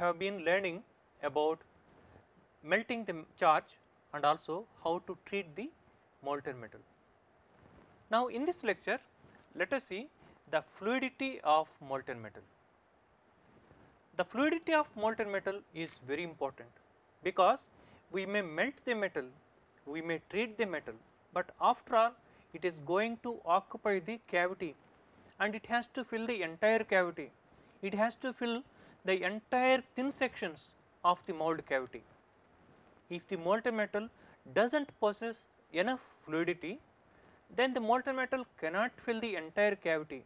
have been learning about melting the charge and also how to treat the molten metal. Now, in this lecture let us see the fluidity of molten metal. The fluidity of molten metal is very important because we may melt the metal, we may treat the metal, but after all it is going to occupy the cavity and it has to fill the entire cavity. It has to fill the entire thin sections of the mold cavity. If the molten metal does not possess enough fluidity, then the molten metal cannot fill the entire cavity.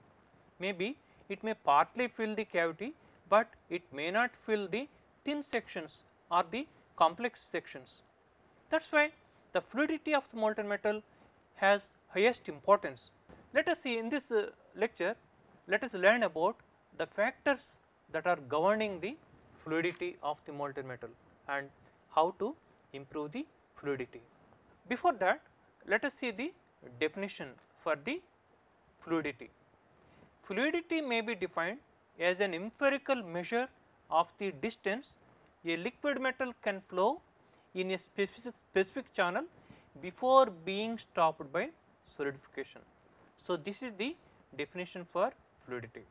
Maybe it may partly fill the cavity, but it may not fill the thin sections or the complex sections. That is why the fluidity of the molten metal has highest importance. Let us see in this uh, lecture, let us learn about the factors that are governing the fluidity of the molten metal and how to improve the fluidity. Before that let us see the definition for the fluidity. Fluidity may be defined as an empirical measure of the distance a liquid metal can flow in a specific, specific channel before being stopped by solidification. So, this is the definition for fluidity.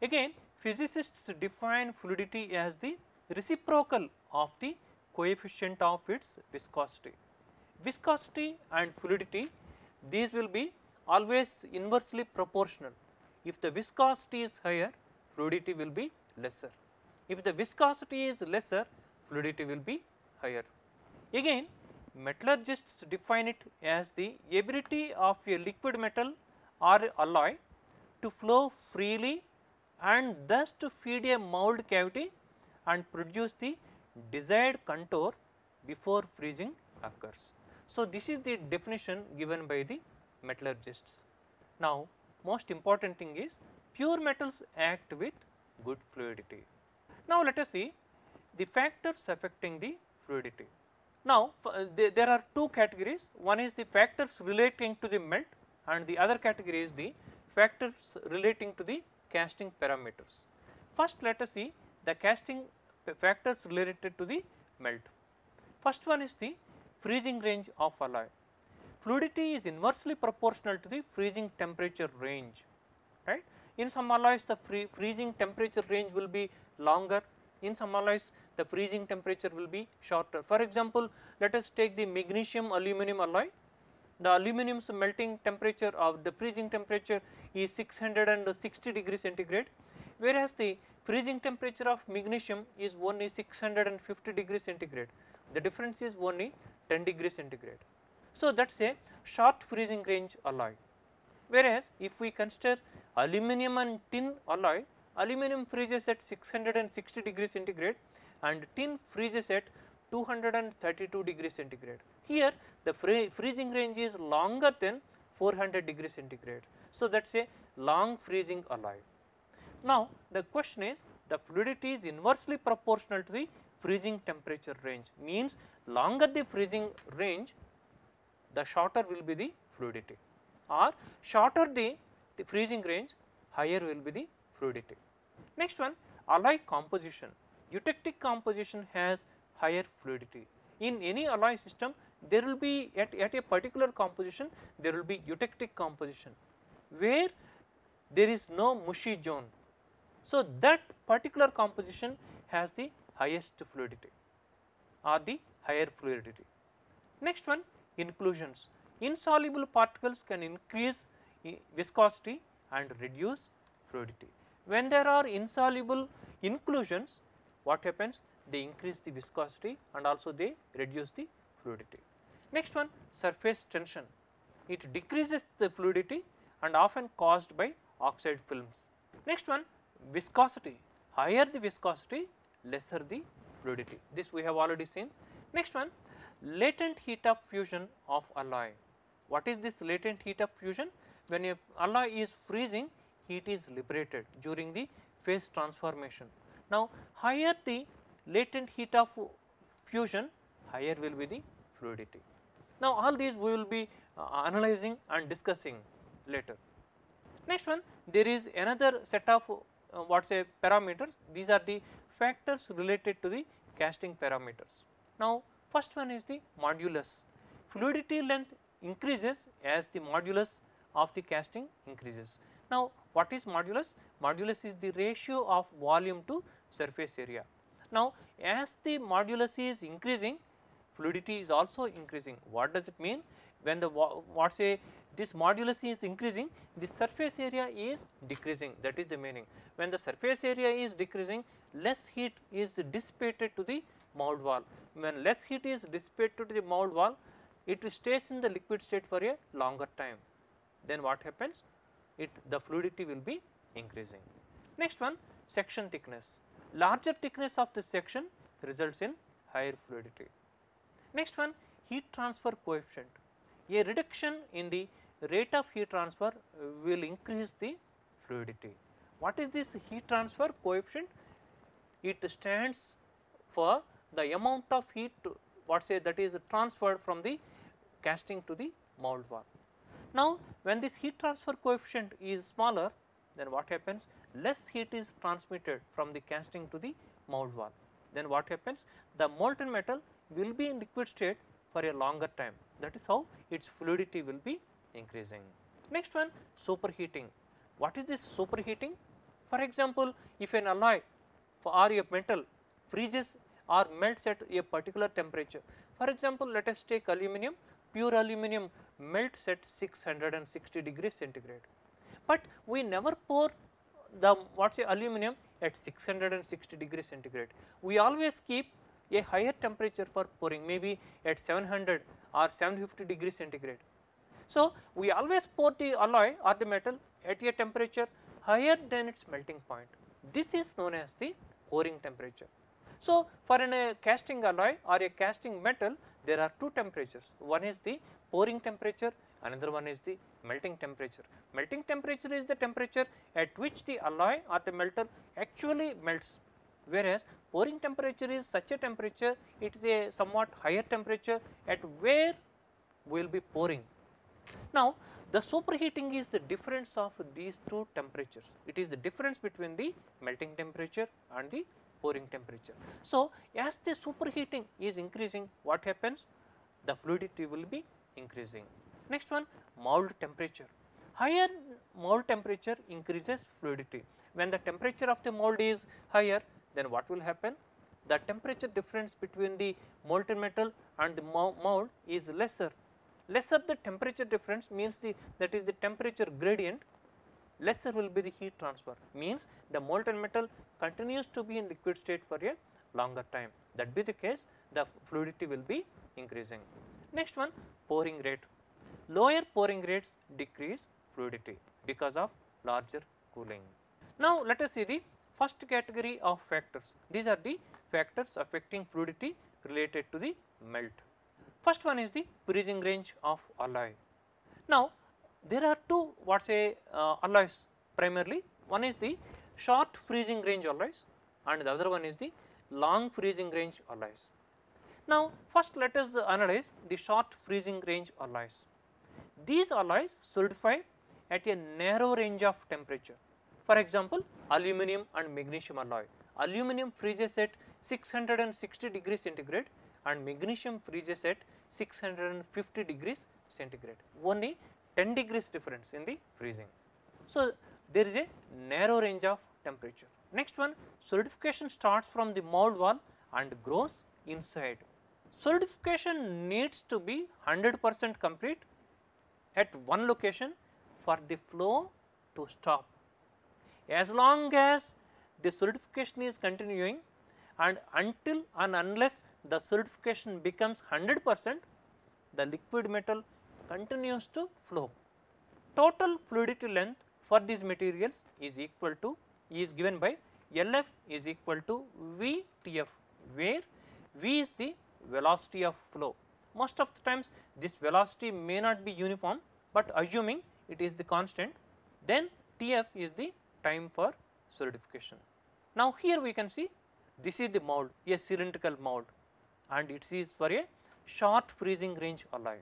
Again physicists define fluidity as the reciprocal of the coefficient of its viscosity. Viscosity and fluidity these will be always inversely proportional. If the viscosity is higher fluidity will be lesser. If the viscosity is lesser fluidity will be higher. Again metallurgists define it as the ability of a liquid metal or alloy to flow freely and thus to feed a mould cavity and produce the desired contour before freezing occurs. So, this is the definition given by the metallurgists. Now, most important thing is pure metals act with good fluidity. Now, let us see the factors affecting the fluidity. Now, uh, there are two categories one is the factors relating to the melt and the other category is the factors relating to the casting parameters. First let us see the casting factors related to the melt. First one is the freezing range of alloy. Fluidity is inversely proportional to the freezing temperature range, right. In some alloys the free freezing temperature range will be longer, in some alloys the freezing temperature will be shorter. For example, let us take the magnesium aluminum alloy the aluminum's melting temperature or the freezing temperature is 660 degree centigrade, whereas the freezing temperature of magnesium is only 650 degree centigrade. The difference is only 10 degree centigrade. So, that is a short freezing range alloy. Whereas, if we consider aluminum and tin alloy, aluminum freezes at 660 degree centigrade and tin freezes at 232 degree centigrade here the freezing range is longer than 400 degree centigrade. So, that is a long freezing alloy. Now, the question is the fluidity is inversely proportional to the freezing temperature range means longer the freezing range the shorter will be the fluidity or shorter the, the freezing range higher will be the fluidity. Next one alloy composition eutectic composition has higher fluidity in any alloy system there will be at, at a particular composition there will be eutectic composition where there is no mushy zone. So, that particular composition has the highest fluidity or the higher fluidity. Next one inclusions insoluble particles can increase viscosity and reduce fluidity. When there are insoluble inclusions what happens they increase the viscosity and also they reduce the fluidity. Next one surface tension, it decreases the fluidity and often caused by oxide films. Next one viscosity, higher the viscosity lesser the fluidity this we have already seen. Next one latent heat of fusion of alloy. What is this latent heat of fusion? When a alloy is freezing heat is liberated during the phase transformation. Now, higher the latent heat of fusion higher will be the fluidity. Now all these we will be uh, analyzing and discussing later. Next one there is another set of uh, what say parameters these are the factors related to the casting parameters. Now first one is the modulus fluidity length increases as the modulus of the casting increases. Now what is modulus? Modulus is the ratio of volume to surface area. Now as the modulus is increasing fluidity is also increasing. What does it mean? When the what say this modulus is increasing, the surface area is decreasing that is the meaning. When the surface area is decreasing, less heat is dissipated to the mould wall. When less heat is dissipated to the mould wall, it stays in the liquid state for a longer time. Then what happens? It the fluidity will be increasing. Next one section thickness. Larger thickness of this section results in higher fluidity. Next one heat transfer coefficient. A reduction in the rate of heat transfer will increase the fluidity. What is this heat transfer coefficient? It stands for the amount of heat what say that is transferred from the casting to the mold wall. Now, when this heat transfer coefficient is smaller then what happens? Less heat is transmitted from the casting to the mold wall. Then what happens? The molten metal will be in liquid state for a longer time that is how its fluidity will be increasing. Next one superheating. What is this superheating? For example, if an alloy or a metal freezes or melts at a particular temperature. For example, let us take aluminum, pure aluminum melts at 660 degrees centigrade, but we never pour the what say aluminum at 660 degrees centigrade. We always keep a higher temperature for pouring maybe at 700 or 750 degree centigrade. So, we always pour the alloy or the metal at a temperature higher than its melting point. This is known as the pouring temperature. So, for an, a uh, casting alloy or a casting metal there are two temperatures one is the pouring temperature another one is the melting temperature. Melting temperature is the temperature at which the alloy or the metal actually melts whereas pouring temperature is such a temperature, it is a somewhat higher temperature at where we will be pouring. Now, the superheating is the difference of these two temperatures. It is the difference between the melting temperature and the pouring temperature. So, as the superheating is increasing, what happens? The fluidity will be increasing. Next one, mould temperature. Higher mould temperature increases fluidity. When the temperature of the mould is higher, then what will happen? The temperature difference between the molten metal and the mold is lesser. Lesser the temperature difference means the that is the temperature gradient lesser will be the heat transfer means the molten metal continues to be in liquid state for a longer time that be the case the fluidity will be increasing. Next one pouring rate lower pouring rates decrease fluidity because of larger cooling. Now, let us see the first category of factors. These are the factors affecting fluidity related to the melt. First one is the freezing range of alloy. Now, there are two what say uh, alloys primarily one is the short freezing range alloys and the other one is the long freezing range alloys. Now, first let us analyze the short freezing range alloys. These alloys solidify at a narrow range of temperature. For example, aluminum and magnesium alloy. Aluminum freezes at 660 degrees centigrade and magnesium freezes at 650 degrees centigrade, only 10 degrees difference in the freezing. So, there is a narrow range of temperature. Next one solidification starts from the mold wall and grows inside. Solidification needs to be 100 percent complete at one location for the flow to stop as long as the solidification is continuing and until and unless the solidification becomes 100 percent the liquid metal continues to flow. Total fluidity length for these materials is equal to is given by LF is equal to VTF where V is the velocity of flow. Most of the times this velocity may not be uniform, but assuming it is the constant then TF is the time for solidification. Now here we can see this is the mold, a cylindrical mold and it is for a short freezing range alloy.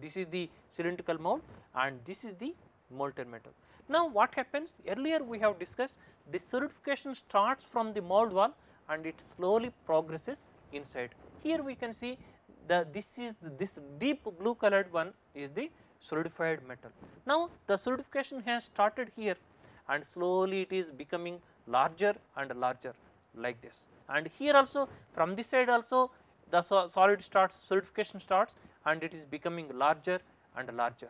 This is the cylindrical mold and this is the molten metal. Now what happens earlier we have discussed the solidification starts from the mold wall and it slowly progresses inside. Here we can see the this is this deep blue colored one is the solidified metal. Now the solidification has started here and slowly it is becoming larger and larger like this. And here also from this side also the so solid starts solidification starts and it is becoming larger and larger.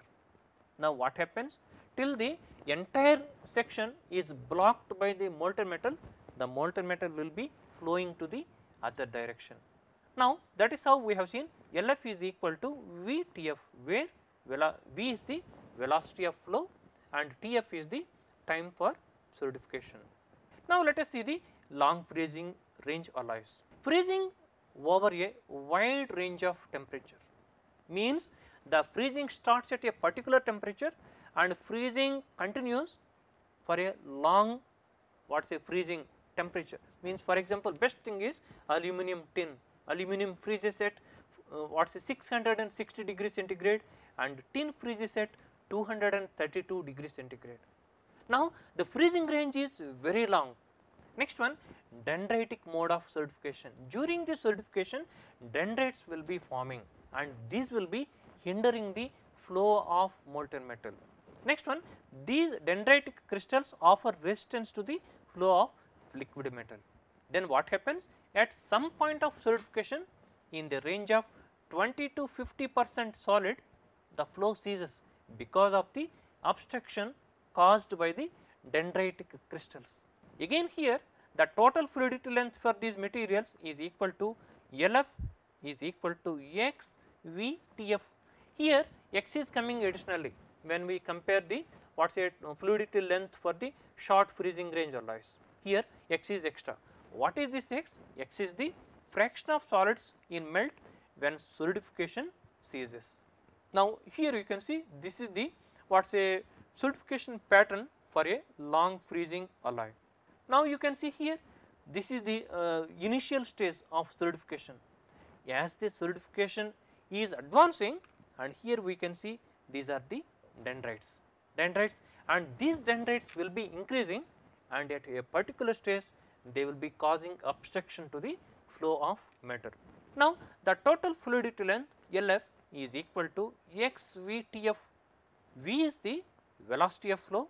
Now what happens? Till the entire section is blocked by the molten metal, the molten metal will be flowing to the other direction. Now that is how we have seen LF is equal to VTF where V is the velocity of flow and TF is the time for solidification. Now, let us see the long freezing range alloys. Freezing over a wide range of temperature means the freezing starts at a particular temperature and freezing continues for a long what is a freezing temperature means for example best thing is aluminum tin aluminum freezes at uh, what is 660 degree centigrade and tin freezes at 232 degree centigrade now the freezing range is very long. Next one dendritic mode of solidification. During the solidification dendrites will be forming and these will be hindering the flow of molten metal. Next one these dendritic crystals offer resistance to the flow of liquid metal. Then what happens at some point of solidification in the range of 20 to 50 percent solid the flow ceases because of the obstruction caused by the dendritic crystals. Again here the total fluidity length for these materials is equal to LF is equal to X V T F. Here X is coming additionally when we compare the what is it uh, fluidity length for the short freezing range alloys. Here X is extra. What is this X? X is the fraction of solids in melt when solidification ceases. Now, here you can see this is the what is a solidification pattern for a long freezing alloy. Now you can see here this is the uh, initial stage of solidification. As the solidification is advancing and here we can see these are the dendrites, dendrites and these dendrites will be increasing and at a particular stage they will be causing obstruction to the flow of matter. Now the total fluidity length LF is equal to xvtf, v is the velocity of flow,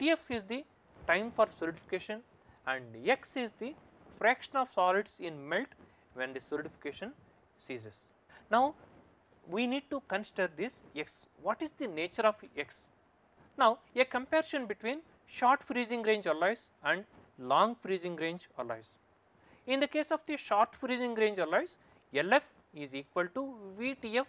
Tf is the time for solidification and x is the fraction of solids in melt when the solidification ceases. Now, we need to consider this x. What is the nature of x? Now, a comparison between short freezing range alloys and long freezing range alloys. In the case of the short freezing range alloys, LF is equal to VTF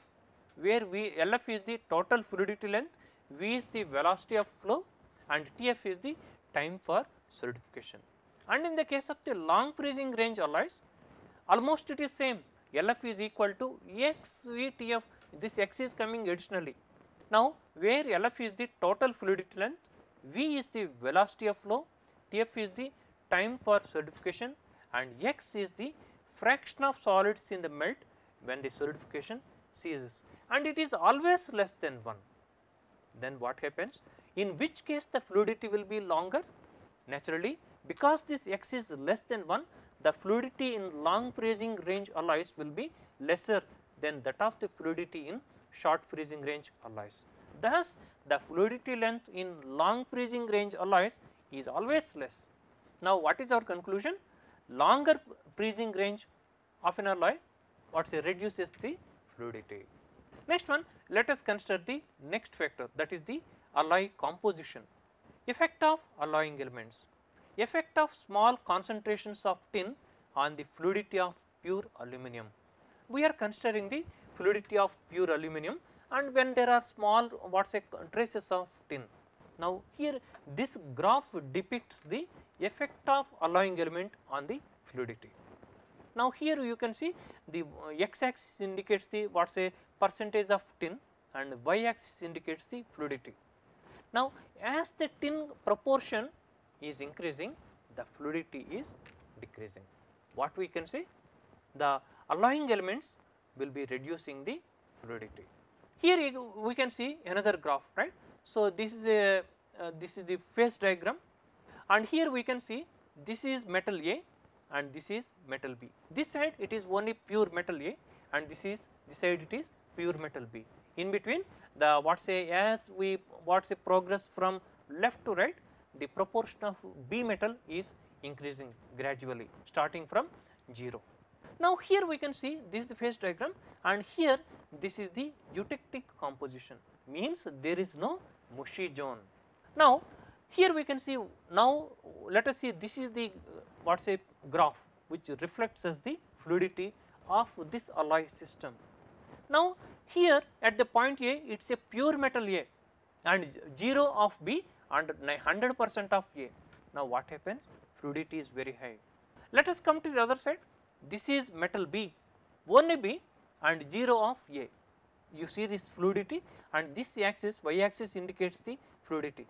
where v, LF is the total fluidity length V is the velocity of flow and Tf is the time for solidification. And in the case of the long freezing range alloys, almost it is same Lf is equal to xvtf, this x is coming additionally. Now, where Lf is the total fluidity length, V is the velocity of flow, Tf is the time for solidification and x is the fraction of solids in the melt when the solidification ceases and it is always less than 1 then what happens? In which case the fluidity will be longer naturally because this x is less than 1 the fluidity in long freezing range alloys will be lesser than that of the fluidity in short freezing range alloys. Thus, the fluidity length in long freezing range alloys is always less. Now, what is our conclusion? Longer freezing range of an alloy what say reduces the fluidity. Next one let us consider the next factor that is the alloy composition. Effect of alloying elements. Effect of small concentrations of tin on the fluidity of pure aluminum. We are considering the fluidity of pure aluminum and when there are small what say traces of tin. Now, here this graph depicts the effect of alloying element on the fluidity. Now, here you can see the uh, x axis indicates the what say percentage of tin and y axis indicates the fluidity. Now, as the tin proportion is increasing, the fluidity is decreasing. What we can say? The alloying elements will be reducing the fluidity. Here we can see another graph, right. So, this is a uh, this is the phase diagram and here we can see this is metal A and this is metal B. This side it is only pure metal A and this is this side it is pure metal B. In between the what say as we what say progress from left to right the proportion of B metal is increasing gradually starting from 0. Now here we can see this is the phase diagram and here this is the eutectic composition means there is no mushy zone. Now here we can see now let us see this is the what say graph which reflects as the fluidity of this alloy system now, here at the point A it is a pure metal A and 0 of B and 100 percent of A. Now, what happens fluidity is very high. Let us come to the other side this is metal B only B and 0 of A. You see this fluidity and this axis y axis indicates the fluidity,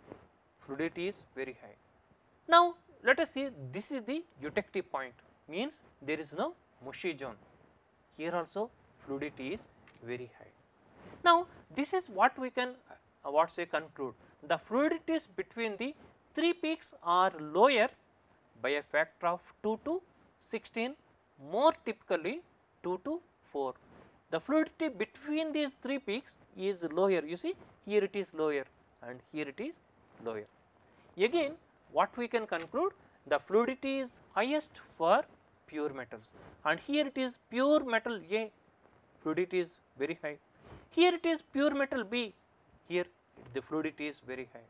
fluidity is very high. Now, let us see this is the eutectic point means there is no mushy zone. Here also fluidity is very high. Now, this is what we can uh, what say conclude the fluidities between the 3 peaks are lower by a factor of 2 to 16 more typically 2 to 4. The fluidity between these 3 peaks is lower you see here it is lower and here it is lower. Again what we can conclude the fluidity is highest for pure metals and here it is pure metal A fluidity is very high. Here it is pure metal B, here the fluidity is very high.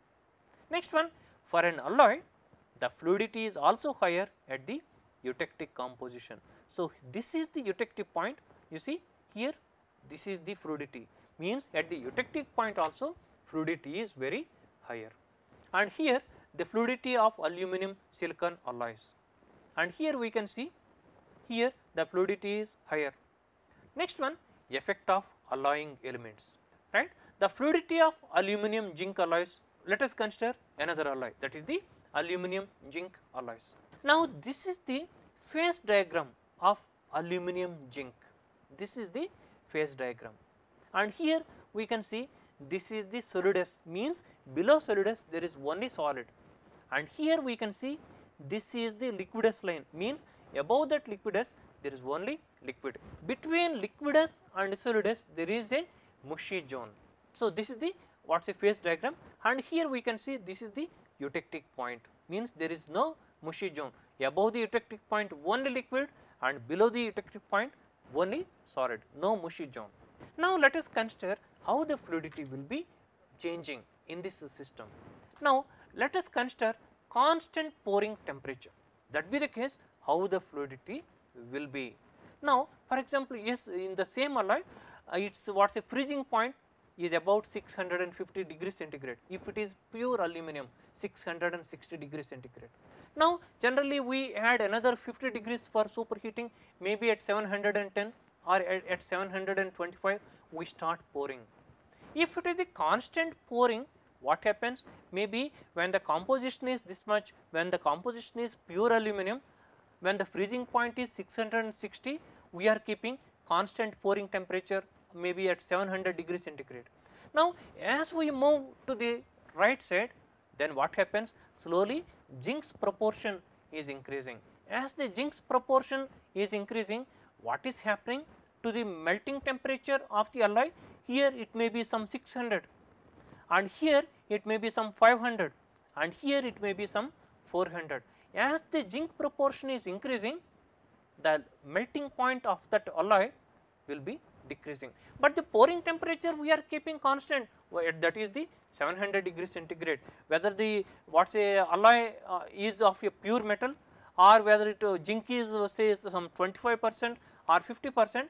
Next one for an alloy the fluidity is also higher at the eutectic composition. So, this is the eutectic point you see here this is the fluidity means at the eutectic point also fluidity is very higher and here the fluidity of aluminum silicon alloys and here we can see here the fluidity is higher Next one effect of alloying elements right. The fluidity of aluminum zinc alloys let us consider another alloy that is the aluminum zinc alloys. Now this is the phase diagram of aluminum zinc this is the phase diagram and here we can see this is the solidus. means below solidus there is only solid and here we can see this is the liquidus line means above that liquidus there is only liquid. Between liquidus and solidus there is a mushy zone. So, this is the what is a phase diagram and here we can see this is the eutectic point means there is no mushy zone above the eutectic point only liquid and below the eutectic point only solid no mushy zone. Now, let us consider how the fluidity will be changing in this system. Now, let us consider constant pouring temperature that be the case how the fluidity will be. Now, for example, yes in the same alloy uh, it is what is a freezing point is about 650 degree centigrade if it is pure aluminum 660 degree centigrade. Now, generally we add another 50 degrees for superheating maybe at 710 or at, at 725 we start pouring. If it is a constant pouring what happens maybe when the composition is this much when the composition is pure aluminum when the freezing point is 660 we are keeping constant pouring temperature maybe at 700 degree centigrade. Now as we move to the right side then what happens slowly Jink's proportion is increasing. As the Jink's proportion is increasing what is happening to the melting temperature of the alloy here it may be some 600 and here it may be some 500 and here it may be some 400 as the zinc proportion is increasing, the melting point of that alloy will be decreasing, but the pouring temperature we are keeping constant that is the 700 degree centigrade whether the what say alloy uh, is of a pure metal or whether it uh, zinc is uh, say some 25 percent or 50 percent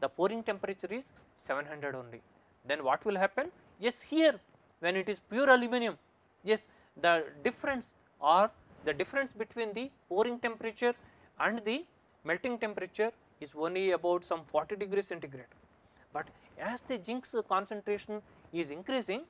the pouring temperature is 700 only. Then what will happen? Yes here when it is pure aluminum yes the difference are. The difference between the pouring temperature and the melting temperature is only about some 40 degrees centigrade. But as the zinc's concentration is increasing,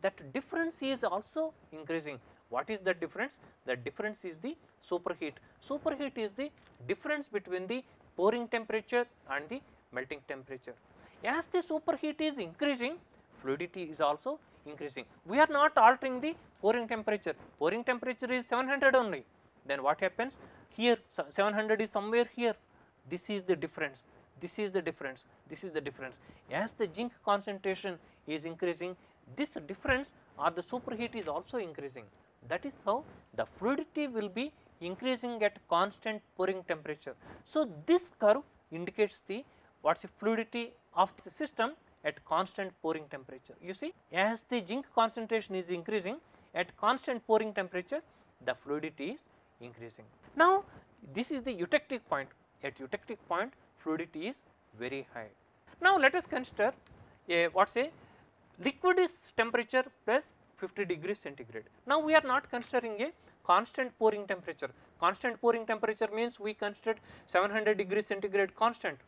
that difference is also increasing. What is the difference? The difference is the superheat. Superheat is the difference between the pouring temperature and the melting temperature. As the superheat is increasing, fluidity is also increasing. We are not altering the pouring temperature, pouring temperature is 700 only, then what happens here 700 is somewhere here, this is the difference, this is the difference, this is the difference. As the zinc concentration is increasing, this difference or the superheat is also increasing. That is how the fluidity will be increasing at constant pouring temperature. So, this curve indicates the what is the fluidity of the system at constant pouring temperature. You see as the zinc concentration is increasing at constant pouring temperature the fluidity is increasing. Now this is the eutectic point at eutectic point fluidity is very high. Now let us consider a what say liquid is temperature plus 50 degrees centigrade. Now we are not considering a constant pouring temperature. Constant pouring temperature means we considered 700 degrees centigrade constant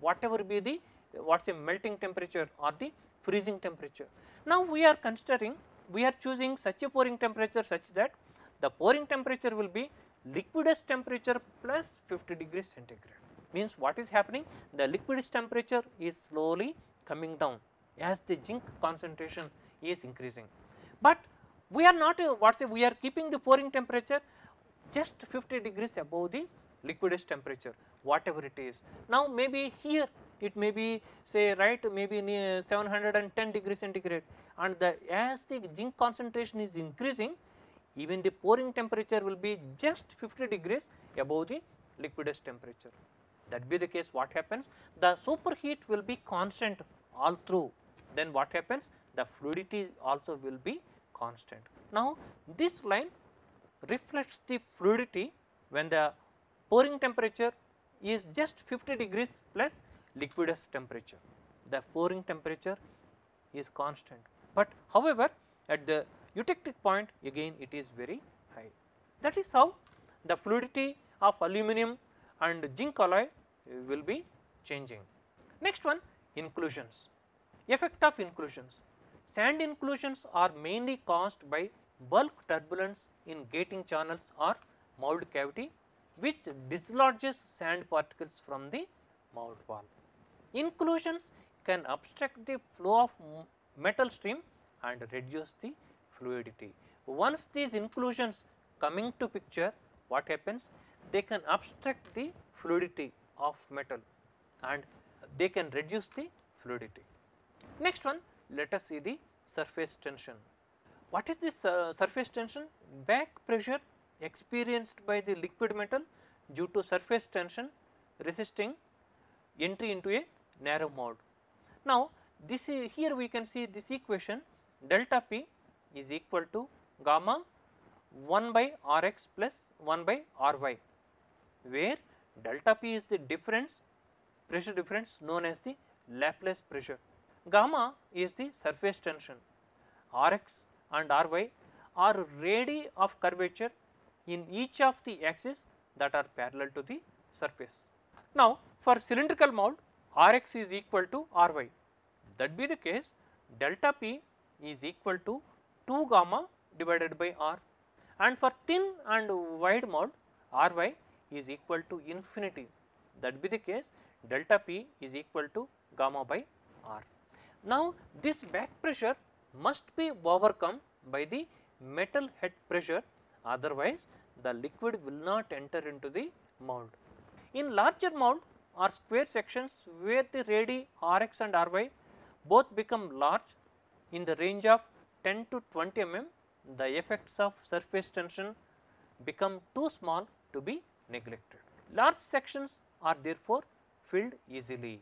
whatever be the what is a melting temperature or the freezing temperature. Now we are considering we are choosing such a pouring temperature such that the pouring temperature will be liquidus temperature plus 50 degrees centigrade. Means what is happening? The liquidus temperature is slowly coming down as the zinc concentration is increasing. But we are not uh, what say we are keeping the pouring temperature just 50 degrees above the liquidus temperature whatever it is. Now maybe here it may be say right maybe 710 degree centigrade and the as the zinc concentration is increasing even the pouring temperature will be just 50 degrees above the liquidus temperature. That be the case what happens the superheat will be constant all through then what happens the fluidity also will be constant. Now this line reflects the fluidity when the pouring temperature is just 50 degrees plus Liquidus temperature. The pouring temperature is constant, but however at the eutectic point again it is very high. That is how the fluidity of aluminum and zinc alloy will be changing. Next one inclusions, effect of inclusions. Sand inclusions are mainly caused by bulk turbulence in gating channels or mould cavity which dislodges sand particles from the mould wall. Inclusions can obstruct the flow of metal stream and reduce the fluidity. Once these inclusions coming to picture, what happens? They can obstruct the fluidity of metal and they can reduce the fluidity. Next one, let us see the surface tension. What is this uh, surface tension? Back pressure experienced by the liquid metal due to surface tension resisting entry into a narrow mode. Now, this is here we can see this equation delta p is equal to gamma 1 by r x plus 1 by r y, where delta p is the difference pressure difference known as the Laplace pressure. Gamma is the surface tension, r x and r y are radii of curvature in each of the axes that are parallel to the surface. Now, for cylindrical mode. Rx is equal to Ry. That be the case delta P is equal to 2 gamma divided by R and for thin and wide mold, Ry is equal to infinity that be the case delta P is equal to gamma by R. Now, this back pressure must be overcome by the metal head pressure otherwise the liquid will not enter into the mold. In larger mold or square sections where the radii Rx and Ry both become large in the range of 10 to 20 mm, the effects of surface tension become too small to be neglected. Large sections are therefore filled easily.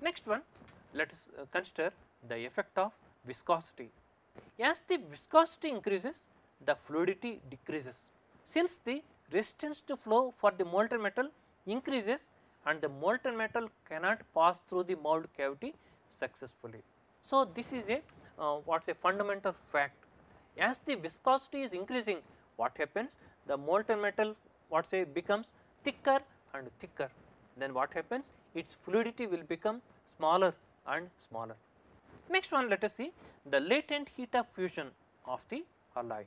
Next one, let us uh, consider the effect of viscosity. As the viscosity increases, the fluidity decreases. Since the resistance to flow for the molten metal increases, and the molten metal cannot pass through the mold cavity successfully. So, this is a uh, what is a fundamental fact. As the viscosity is increasing what happens? The molten metal what say becomes thicker and thicker then what happens? Its fluidity will become smaller and smaller. Next one let us see the latent heat of fusion of the alloy.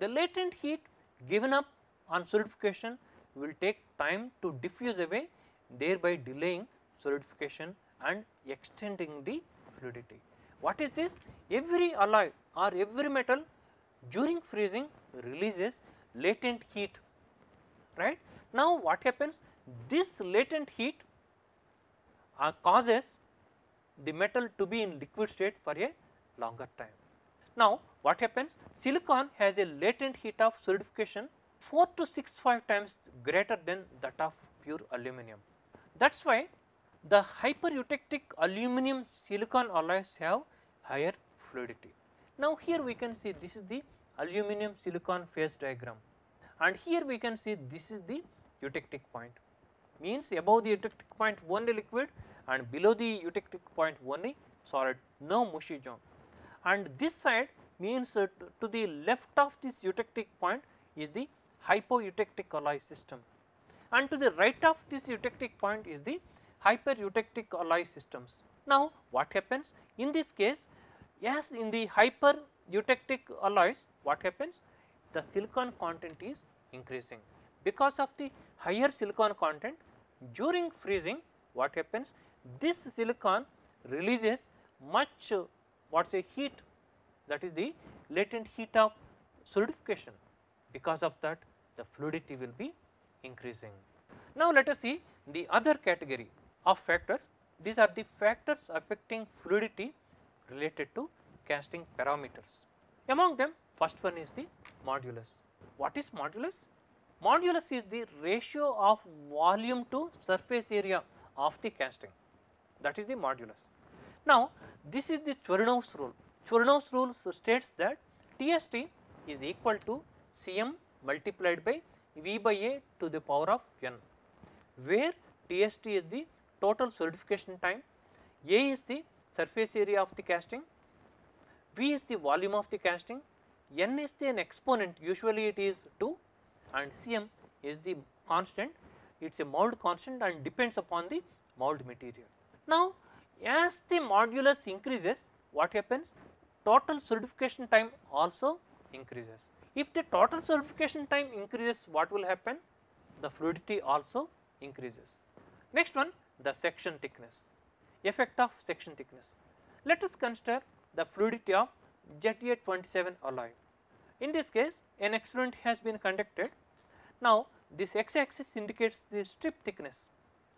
The latent heat given up on solidification will take time to diffuse away thereby delaying solidification and extending the fluidity. What is this? Every alloy or every metal during freezing releases latent heat, right. Now, what happens? This latent heat uh, causes the metal to be in liquid state for a longer time. Now, what happens? Silicon has a latent heat of solidification 4 to 65 times greater than that of pure aluminum. That is why the hypereutectic aluminum silicon alloys have higher fluidity. Now, here we can see this is the aluminum silicon phase diagram and here we can see this is the eutectic point means above the eutectic point only liquid and below the eutectic point only solid no mushy zone and this side means uh, to the left of this eutectic point is the hypoeutectic alloy system and to the right of this eutectic point is the hyper-eutectic alloy systems. Now, what happens? In this case, yes in the hyper-eutectic alloys what happens? The silicon content is increasing. Because of the higher silicon content during freezing what happens? This silicon releases much uh, what is a heat that is the latent heat of solidification because of that the fluidity will be increasing. Now let us see the other category of factors. These are the factors affecting fluidity related to casting parameters. Among them first one is the modulus. What is modulus? Modulus is the ratio of volume to surface area of the casting that is the modulus. Now this is the Chvernov's rule. Chvernov's rule states that TST is equal to Cm multiplied by V by A to the power of n where TST is the total solidification time, A is the surface area of the casting, V is the volume of the casting, n is the an exponent usually it is 2 and Cm is the constant it is a mold constant and depends upon the mold material. Now as the modulus increases what happens total solidification time also increases. If the total solidification time increases, what will happen? The fluidity also increases. Next one, the section thickness, effect of section thickness. Let us consider the fluidity of ZA27 alloy. In this case, an experiment has been conducted. Now, this x axis indicates the strip thickness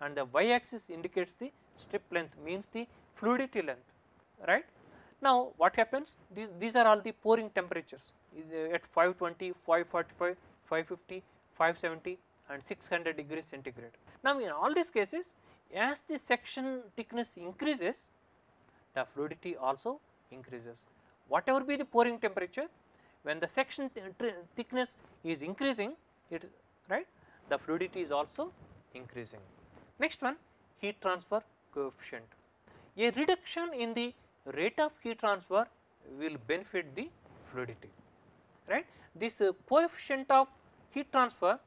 and the y axis indicates the strip length means the fluidity length, right. Now, what happens? These, these are all the pouring temperatures is uh, at 520, 545, 550, 570 and 600 degrees centigrade. Now, in all these cases as the section thickness increases the fluidity also increases. Whatever be the pouring temperature when the section th thickness is increasing it right the fluidity is also increasing. Next one heat transfer coefficient. A reduction in the rate of heat transfer will benefit the fluidity right. This uh, coefficient of heat transfer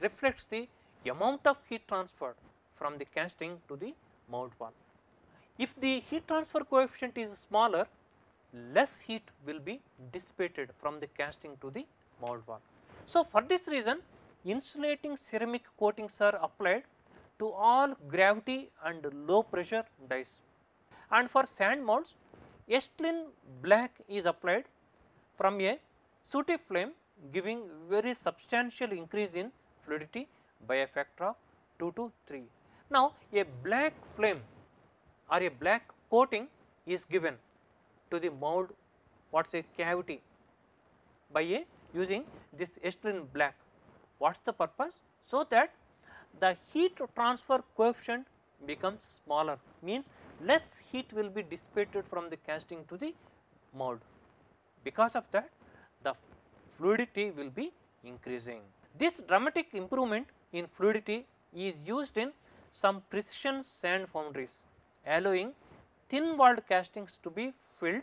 reflects the amount of heat transfer from the casting to the mount wall. If the heat transfer coefficient is smaller, less heat will be dissipated from the casting to the mount wall. So, for this reason insulating ceramic coatings are applied to all gravity and low pressure dies. And for sand molds, Estlin black is applied from a sooty flame giving very substantial increase in fluidity by a factor of 2 to 3. Now, a black flame or a black coating is given to the mold what is a cavity by a using this ethylene black. What is the purpose? So that the heat transfer coefficient becomes smaller means less heat will be dissipated from the casting to the mold. Because of that fluidity will be increasing. This dramatic improvement in fluidity is used in some precision sand foundries allowing thin walled castings to be filled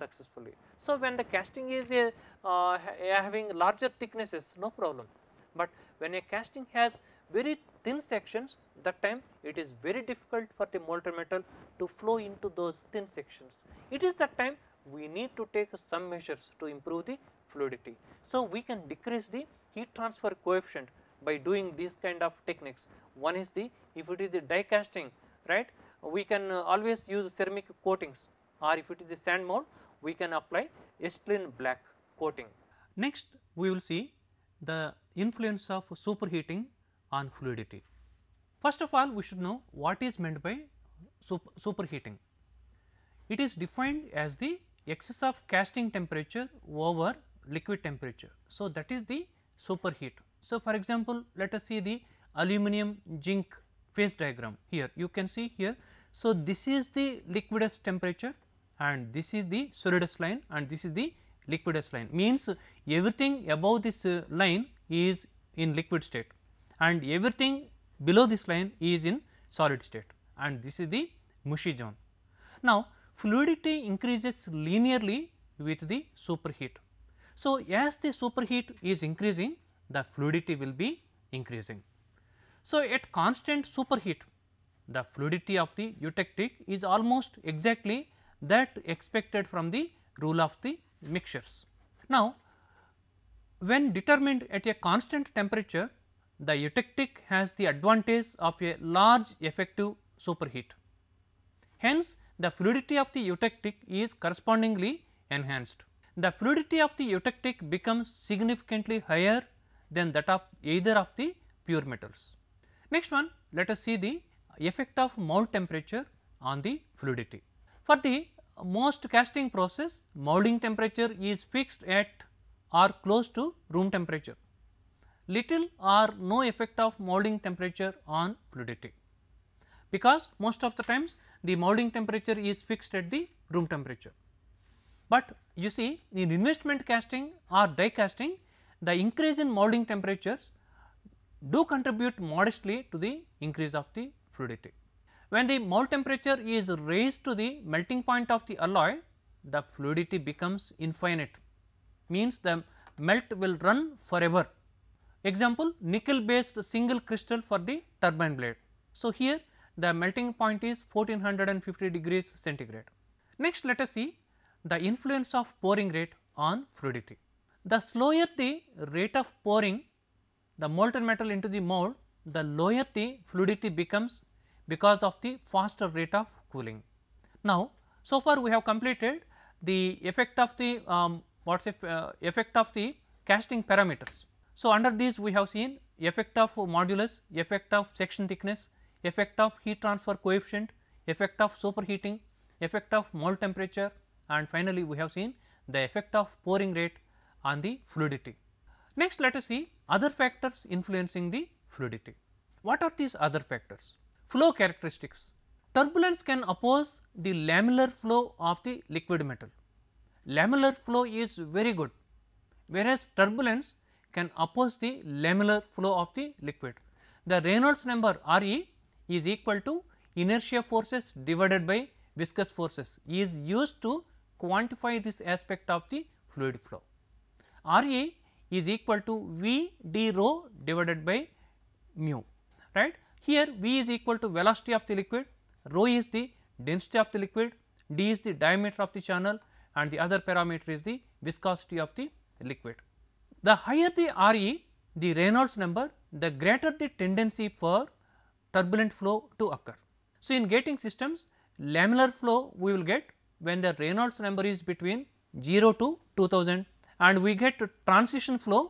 successfully. So, when the casting is a, uh, having larger thicknesses no problem, but when a casting has very thin sections that time it is very difficult for the molten metal to flow into those thin sections. It is that time we need to take some measures to improve the fluidity. So, we can decrease the heat transfer coefficient by doing these kind of techniques. One is the if it is the die casting right we can uh, always use ceramic coatings or if it is the sand mold we can apply ethylene black coating. Next we will see the influence of superheating on fluidity. First of all we should know what is meant by superheating. It is defined as the excess of casting temperature over liquid temperature. So, that is the superheat. So, for example, let us see the aluminum zinc phase diagram here you can see here. So, this is the liquidus temperature and this is the solidus line and this is the liquidus line means everything above this uh, line is in liquid state and everything below this line is in solid state and this is the mushy zone. Now, fluidity increases linearly with the superheat. So, as the superheat is increasing, the fluidity will be increasing. So, at constant superheat, the fluidity of the eutectic is almost exactly that expected from the rule of the mixtures. Now, when determined at a constant temperature, the eutectic has the advantage of a large effective superheat. Hence, the fluidity of the eutectic is correspondingly enhanced. The fluidity of the eutectic becomes significantly higher than that of either of the pure metals. Next one, let us see the effect of mold temperature on the fluidity. For the most casting process, molding temperature is fixed at or close to room temperature. Little or no effect of molding temperature on fluidity because most of the times the molding temperature is fixed at the room temperature. But you see in investment casting or die casting the increase in molding temperatures do contribute modestly to the increase of the fluidity. When the mold temperature is raised to the melting point of the alloy, the fluidity becomes infinite, means the melt will run forever. Example nickel based single crystal for the turbine blade. So, here the melting point is 1450 degrees centigrade. Next let us see the influence of pouring rate on fluidity. The slower the rate of pouring the molten metal into the mold, the lower the fluidity becomes because of the faster rate of cooling. Now, so far we have completed the effect of the um, what's uh, effect of the casting parameters. So, under these we have seen effect of modulus, effect of section thickness, effect of heat transfer coefficient, effect of superheating, effect of mole temperature and finally, we have seen the effect of pouring rate on the fluidity. Next, let us see other factors influencing the fluidity. What are these other factors? Flow characteristics. Turbulence can oppose the lamellar flow of the liquid metal. Lamellar flow is very good, whereas turbulence can oppose the lamellar flow of the liquid. The Reynolds number R e is equal to inertia forces divided by viscous forces is used to quantify this aspect of the fluid flow. Re is equal to V d rho divided by mu right. Here V is equal to velocity of the liquid, rho is the density of the liquid, d is the diameter of the channel and the other parameter is the viscosity of the liquid. The higher the Re, the Reynolds number, the greater the tendency for turbulent flow to occur. So, in gating systems lamellar flow we will get when the Reynolds number is between 0 to 2000 and we get transition flow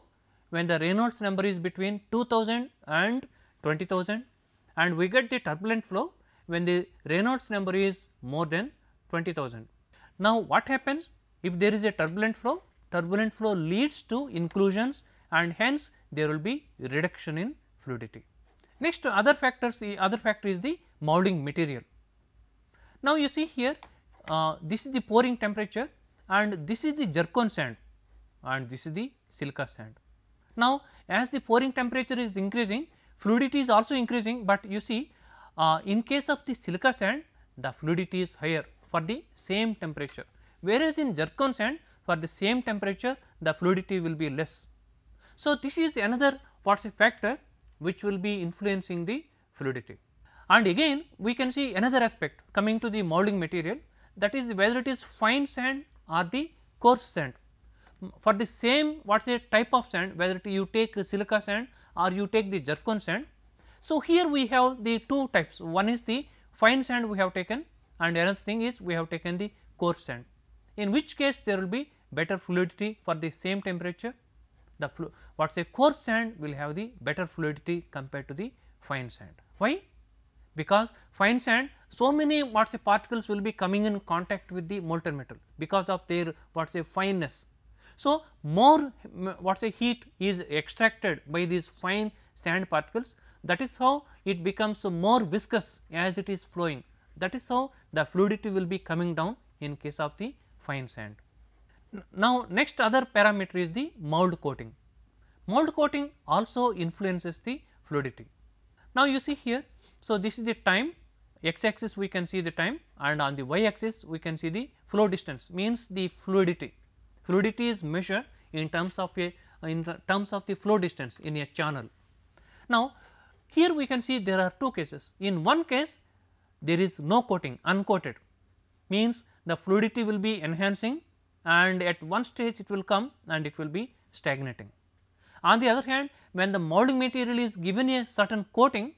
when the Reynolds number is between 2000 and 20,000 and we get the turbulent flow when the Reynolds number is more than 20,000. Now, what happens if there is a turbulent flow? Turbulent flow leads to inclusions and hence there will be reduction in fluidity. Next other factors The other factor is the molding material. Now, you see here uh, this is the pouring temperature and this is the zircon sand and this is the silica sand. Now, as the pouring temperature is increasing fluidity is also increasing, but you see uh, in case of the silica sand the fluidity is higher for the same temperature whereas in zircon sand for the same temperature the fluidity will be less. So, this is another what is a factor which will be influencing the fluidity. And again we can see another aspect coming to the moulding material that is whether it is fine sand or the coarse sand. For the same what is a type of sand whether you take silica sand or you take the zircon sand. So, here we have the two types one is the fine sand we have taken and another thing is we have taken the coarse sand in which case there will be better fluidity for the same temperature the what say coarse sand will have the better fluidity compared to the fine sand. Why? Because fine sand so many what say particles will be coming in contact with the molten metal because of their what say fineness. So, more what say heat is extracted by these fine sand particles that is how it becomes more viscous as it is flowing that is how the fluidity will be coming down in case of the fine sand now next other parameter is the mold coating. Mold coating also influences the fluidity. Now you see here, so this is the time x axis we can see the time and on the y axis we can see the flow distance means the fluidity. Fluidity is measured in terms of a in terms of the flow distance in a channel. Now here we can see there are two cases. In one case there is no coating uncoated means the fluidity will be enhancing and at one stage it will come and it will be stagnating. On the other hand, when the molding material is given a certain coating,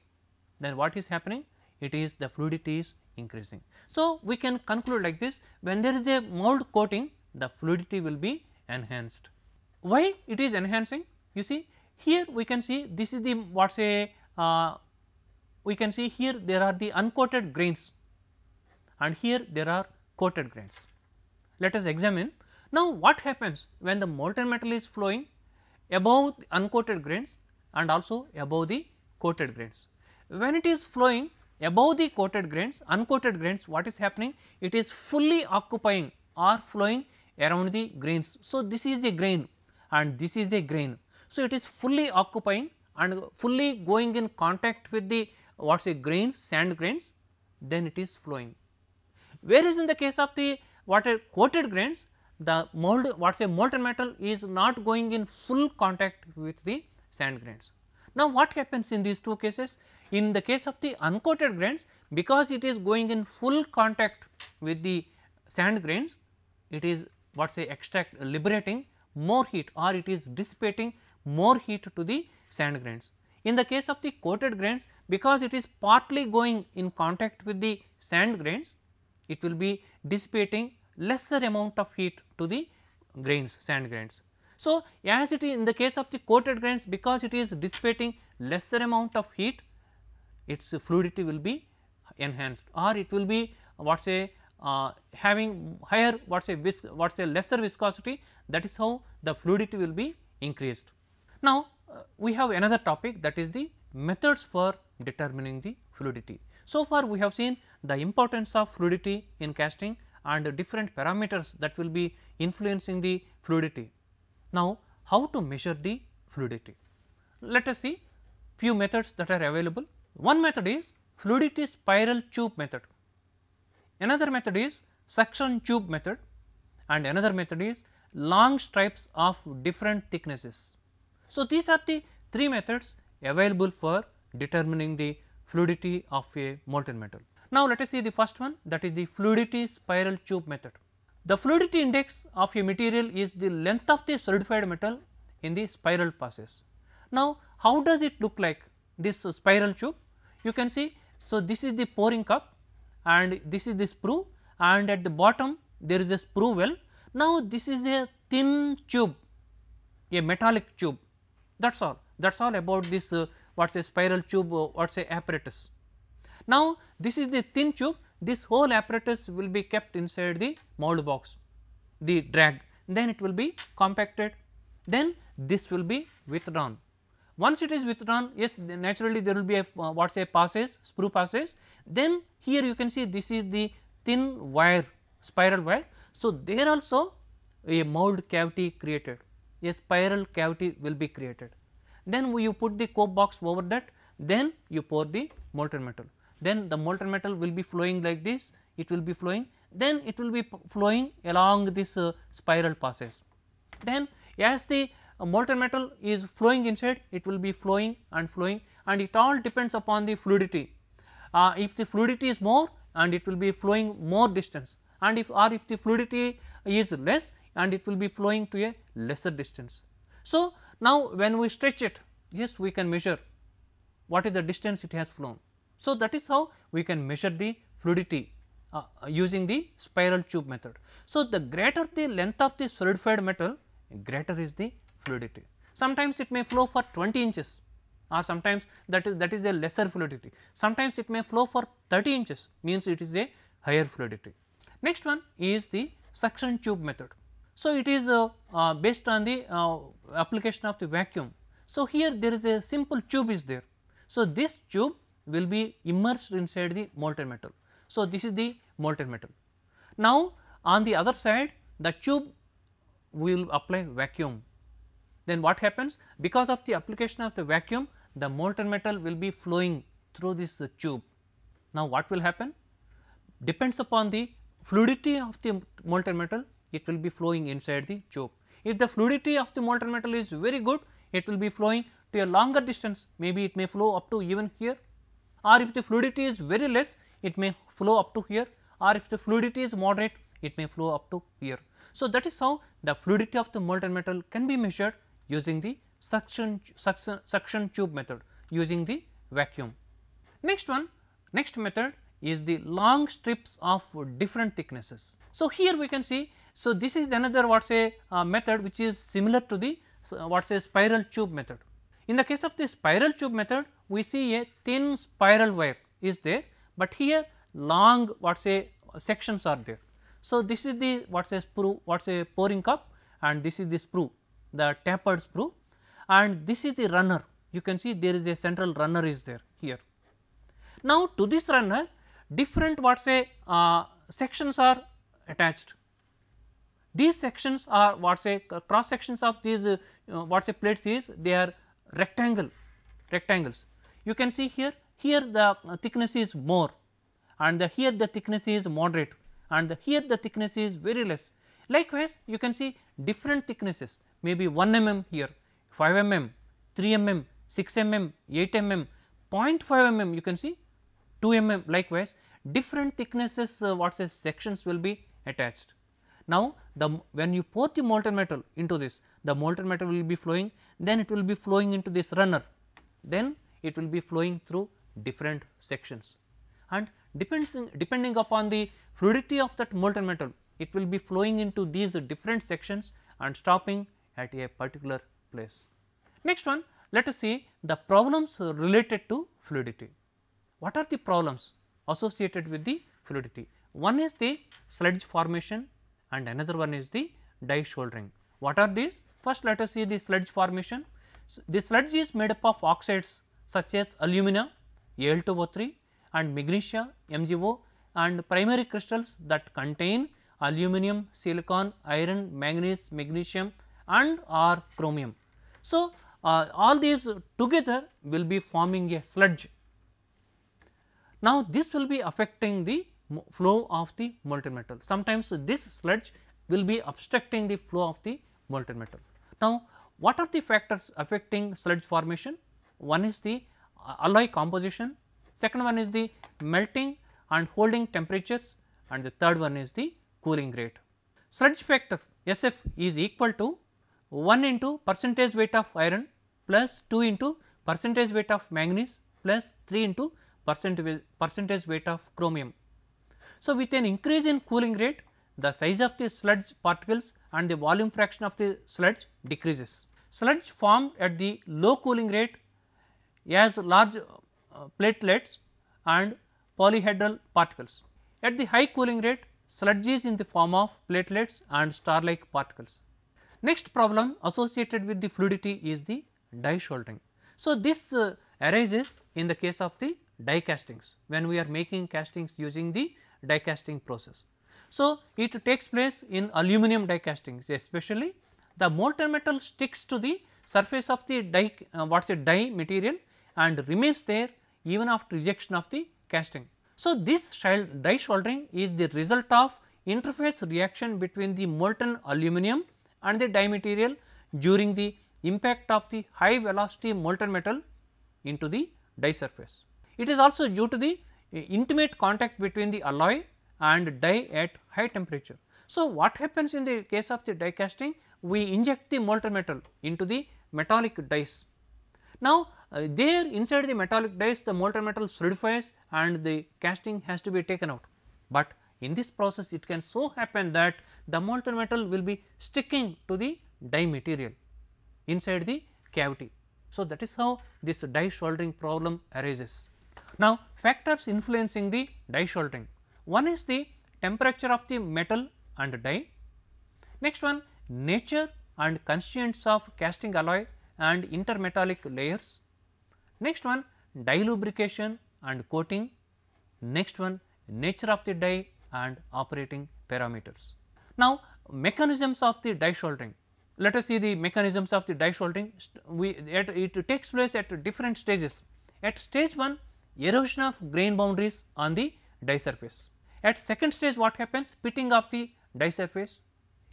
then what is happening? It is the fluidity is increasing. So, we can conclude like this when there is a mold coating the fluidity will be enhanced. Why it is enhancing? You see here we can see this is the what say uh, we can see here there are the uncoated grains and here there are coated grains let us examine. Now, what happens when the molten metal is flowing above the uncoated grains and also above the coated grains? When it is flowing above the coated grains, uncoated grains what is happening? It is fully occupying or flowing around the grains. So, this is a grain and this is a grain. So, it is fully occupying and fully going in contact with the what is a grain, sand grains, then it is flowing. Whereas, in the case of the what are coated grains the mold what is a molten metal is not going in full contact with the sand grains. Now, what happens in these two cases? In the case of the uncoated grains because it is going in full contact with the sand grains it is what say extract liberating more heat or it is dissipating more heat to the sand grains. In the case of the coated grains because it is partly going in contact with the sand grains it will be dissipating lesser amount of heat to the grains sand grains. So, as it is in the case of the coated grains because it is dissipating lesser amount of heat its fluidity will be enhanced or it will be what say uh, having higher what say vis what say lesser viscosity that is how the fluidity will be increased. Now, uh, we have another topic that is the methods for determining the fluidity. So far we have seen the importance of fluidity in casting and different parameters that will be influencing the fluidity. Now, how to measure the fluidity? Let us see few methods that are available. One method is fluidity spiral tube method, another method is suction tube method and another method is long stripes of different thicknesses. So, these are the three methods available for determining the fluidity of a molten metal. Now, let us see the first one that is the fluidity spiral tube method. The fluidity index of a material is the length of the solidified metal in the spiral process. Now, how does it look like this spiral tube? You can see, so this is the pouring cup and this is the sprue and at the bottom there is a sprue well. Now, this is a thin tube, a metallic tube that is all that is all about this uh, what is a spiral tube, uh, what is a apparatus. Now, this is the thin tube, this whole apparatus will be kept inside the mold box, the drag, then it will be compacted, then this will be withdrawn. Once it is withdrawn, yes, naturally there will be a uh, what say passes, sprue passes, then here you can see this is the thin wire, spiral wire. So, there also a mold cavity created, a spiral cavity will be created then you put the coke box over that, then you pour the molten metal. Then the molten metal will be flowing like this, it will be flowing, then it will be flowing along this uh, spiral passes. Then as the uh, molten metal is flowing inside, it will be flowing and flowing and it all depends upon the fluidity. Uh, if the fluidity is more and it will be flowing more distance and if or if the fluidity is less and it will be flowing to a lesser distance. So, now, when we stretch it, yes we can measure what is the distance it has flown. So, that is how we can measure the fluidity uh, using the spiral tube method. So, the greater the length of the solidified metal, greater is the fluidity. Sometimes it may flow for 20 inches or sometimes that is that is a lesser fluidity. Sometimes it may flow for 30 inches means it is a higher fluidity. Next one is the suction tube method. So, it is uh, uh, based on the uh, application of the vacuum. So, here there is a simple tube is there. So, this tube will be immersed inside the molten metal. So, this is the molten metal. Now, on the other side the tube will apply vacuum. Then what happens? Because of the application of the vacuum the molten metal will be flowing through this uh, tube. Now, what will happen? Depends upon the fluidity of the molten metal it will be flowing inside the choke. If the fluidity of the molten metal is very good, it will be flowing to a longer distance, maybe it may flow up to even here or if the fluidity is very less, it may flow up to here or if the fluidity is moderate, it may flow up to here. So, that is how the fluidity of the molten metal can be measured using the suction, suction, suction tube method using the vacuum. Next one, next method is the long strips of different thicknesses. So, here we can see so, this is another what say uh, method which is similar to the uh, what say spiral tube method. In the case of the spiral tube method we see a thin spiral wire is there, but here long what say sections are there. So, this is the what say sprue what say pouring cup and this is the sprue the tapered sprue and this is the runner you can see there is a central runner is there here. Now, to this runner different what say uh, sections are attached these sections are what say cross sections of these uh, uh, what say plates is they are rectangle rectangles. You can see here here the uh, thickness is more and the here the thickness is moderate and the here the thickness is very less. Likewise, you can see different thicknesses maybe 1 mm here, 5 mm, 3 mm, 6 mm, 8 mm, 0.5 mm you can see 2 mm likewise different thicknesses uh, what say sections will be attached. Now, the when you pour the molten metal into this, the molten metal will be flowing, then it will be flowing into this runner, then it will be flowing through different sections and depending depending upon the fluidity of that molten metal, it will be flowing into these different sections and stopping at a particular place. Next one, let us see the problems related to fluidity. What are the problems associated with the fluidity? One is the sludge formation, and another one is the die shouldering. What are these? First let us see the sludge formation. So, the sludge is made up of oxides such as alumina Al2O3 and magnesia MgO and primary crystals that contain aluminum, silicon, iron, manganese, magnesium and or chromium. So, uh, all these together will be forming a sludge. Now, this will be affecting the flow of the molten metal. Sometimes this sludge will be obstructing the flow of the molten metal. Now, what are the factors affecting sludge formation? One is the uh, alloy composition, second one is the melting and holding temperatures and the third one is the cooling rate. Sludge factor SF is equal to 1 into percentage weight of iron plus 2 into percentage weight of manganese plus 3 into percentage, percentage weight of chromium so, with an increase in cooling rate the size of the sludge particles and the volume fraction of the sludge decreases. Sludge formed at the low cooling rate as large uh, platelets and polyhedral particles. At the high cooling rate sludge is in the form of platelets and star like particles. Next problem associated with the fluidity is the die shouldering. So, this uh, arises in the case of the die castings when we are making castings using the die casting process. So, it takes place in aluminum die castings especially the molten metal sticks to the surface of the die uh, what is a die material and remains there even after rejection of the casting. So, this die soldering is the result of interface reaction between the molten aluminum and the die material during the impact of the high velocity molten metal into the die surface. It is also due to the intimate contact between the alloy and die at high temperature. So, what happens in the case of the die casting? We inject the molten metal into the metallic dies. Now, uh, there inside the metallic dies the molten metal solidifies and the casting has to be taken out. But in this process it can so happen that the molten metal will be sticking to the die material inside the cavity. So, that is how this die soldering problem arises. Now, factors influencing the die soldering one is the temperature of the metal and die. Next one nature and constituents of casting alloy and intermetallic layers. Next one die lubrication and coating. Next one nature of the die and operating parameters. Now, mechanisms of the die soldering. Let us see the mechanisms of the die soldering. We, at, it takes place at different stages. At stage 1, erosion of grain boundaries on the die surface. At second stage what happens? Pitting of the die surface.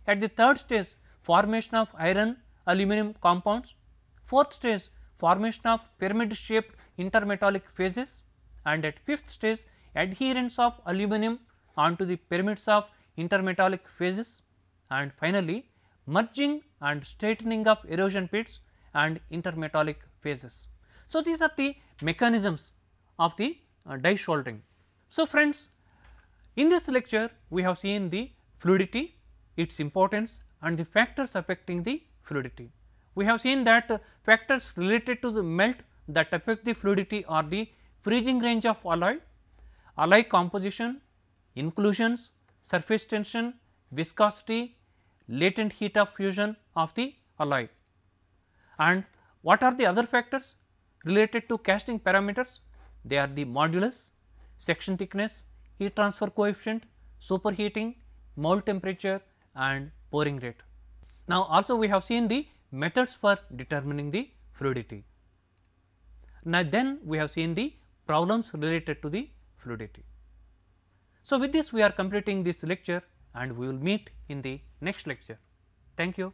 At the third stage formation of iron aluminum compounds. Fourth stage formation of pyramid shaped intermetallic phases and at fifth stage adherence of aluminum onto the pyramids of intermetallic phases and finally, merging and straightening of erosion pits and intermetallic phases. So, these are the mechanisms of the uh, die soldering. So, friends in this lecture we have seen the fluidity, its importance and the factors affecting the fluidity. We have seen that factors related to the melt that affect the fluidity are the freezing range of alloy, alloy composition, inclusions, surface tension, viscosity, latent heat of fusion of the alloy. And what are the other factors related to casting parameters they are the modulus, section thickness, heat transfer coefficient, superheating, mold temperature and pouring rate. Now, also we have seen the methods for determining the fluidity. Now, then we have seen the problems related to the fluidity. So, with this we are completing this lecture and we will meet in the next lecture. Thank you.